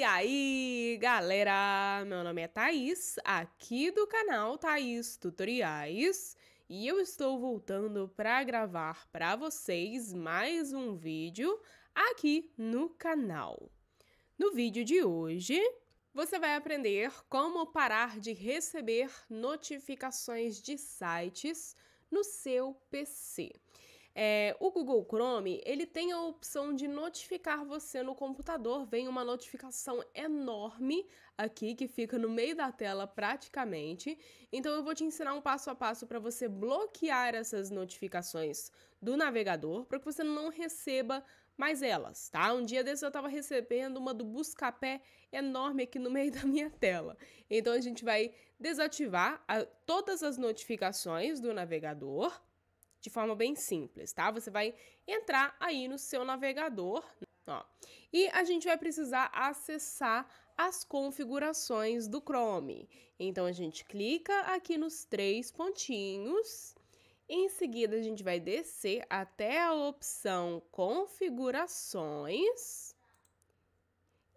E aí, galera! Meu nome é Thaís, aqui do canal Thaís Tutoriais, e eu estou voltando para gravar para vocês mais um vídeo aqui no canal. No vídeo de hoje, você vai aprender como parar de receber notificações de sites no seu PC. É, o Google Chrome, ele tem a opção de notificar você no computador. Vem uma notificação enorme aqui que fica no meio da tela praticamente. Então eu vou te ensinar um passo a passo para você bloquear essas notificações do navegador para que você não receba mais elas, tá? Um dia desses eu tava recebendo uma do Buscapé enorme aqui no meio da minha tela. Então a gente vai desativar a, todas as notificações do navegador de forma bem simples, tá? Você vai entrar aí no seu navegador, ó, e a gente vai precisar acessar as configurações do Chrome. Então a gente clica aqui nos três pontinhos, em seguida a gente vai descer até a opção configurações,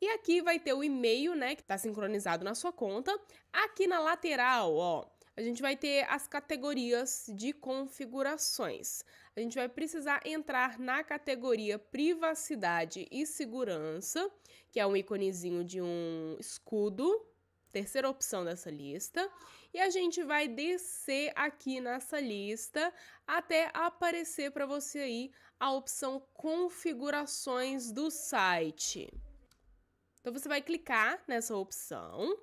e aqui vai ter o e-mail, né, que está sincronizado na sua conta. Aqui na lateral, ó, a gente vai ter as categorias de configurações. A gente vai precisar entrar na categoria privacidade e segurança, que é um íconezinho de um escudo, terceira opção dessa lista, e a gente vai descer aqui nessa lista até aparecer para você aí a opção configurações do site. Então você vai clicar nessa opção.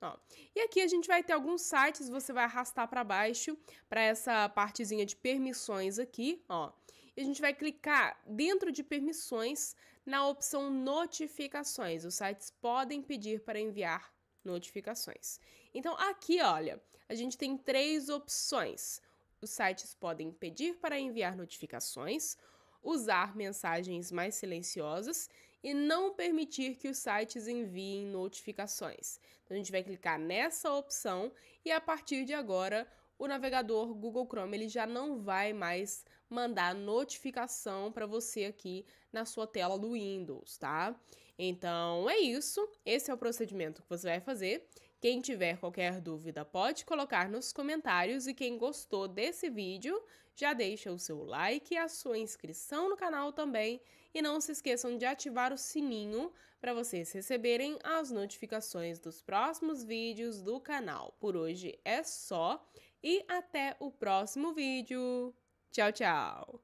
Ó. E aqui a gente vai ter alguns sites, você vai arrastar para baixo, para essa partezinha de permissões aqui, ó. E a gente vai clicar dentro de permissões na opção notificações. Os sites podem pedir para enviar notificações. Então aqui, olha, a gente tem três opções. Os sites podem pedir para enviar notificações, usar mensagens mais silenciosas e não permitir que os sites enviem notificações. Então a gente vai clicar nessa opção e a partir de agora o navegador Google Chrome ele já não vai mais mandar notificação para você aqui na sua tela do Windows, tá? Então é isso, esse é o procedimento que você vai fazer. Quem tiver qualquer dúvida pode colocar nos comentários e quem gostou desse vídeo já deixa o seu like e a sua inscrição no canal também e não se esqueçam de ativar o sininho para vocês receberem as notificações dos próximos vídeos do canal. Por hoje é só e até o próximo vídeo! Tchau, tchau.